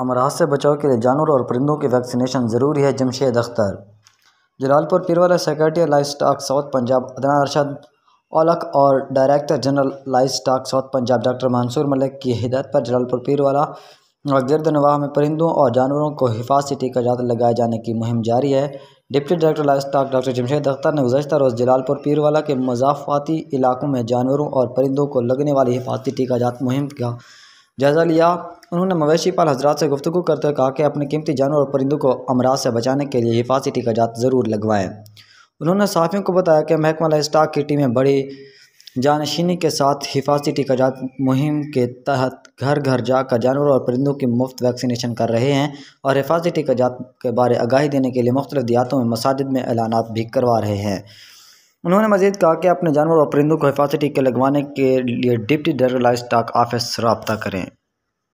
अमराज से बचाव के लिए जानवरों और परिंदों की वैक्सीनेशन ज़रूरी है Jamshed Akhtar Jalalpur Pirwala secretary livestock South Punjab अदना अरशद ओलक और director general livestock South Punjab doctor Mansoor Malik की हिदायत पर जलालपुर पीरवाला और गिरद नवाह में परिंदों और जानवरों को हिफाजती जात लगाए जाने की मुहिम जारी है deputy director livestock doctor Jamshed Akhtar ने गुजशत रोज़ जलालपुर पीरवाला के मजाफाती इलाकों में जानवरों और परिंदों को लगने वाली हिफाजती जात मुहिम का जायज़ा लिया उन्होंने मवेशी पाल हजरात से गुफ्तु करते हुए कहा कि अपने कीमती जानवर और परिंदों को अमराज से बचाने के लिए हिफाजती टीकाजात ज़रूर लगवाएँ उन्होंने साफियों को बताया कि महकमा लाइस्टाक की टीमें बड़ी जानशीनी के साथ हिफाजती टीकाजात मुहिम के तहत घर घर जाकर जानवरों और परिंदों की मुफ्त वैक्सीनेशन कर रहे हैं और हिफाजती टीकाजात के बारे आगाही देने के लिए मुख्तलिफ देहातों में मसाजिद में ऐलान भी करवा रहे हैं उन्होंने मजीद कहा कि अपने जानवर और परिंदों को हिफाजती टीके लगवाने के लिए deputy director livestock office रबता करें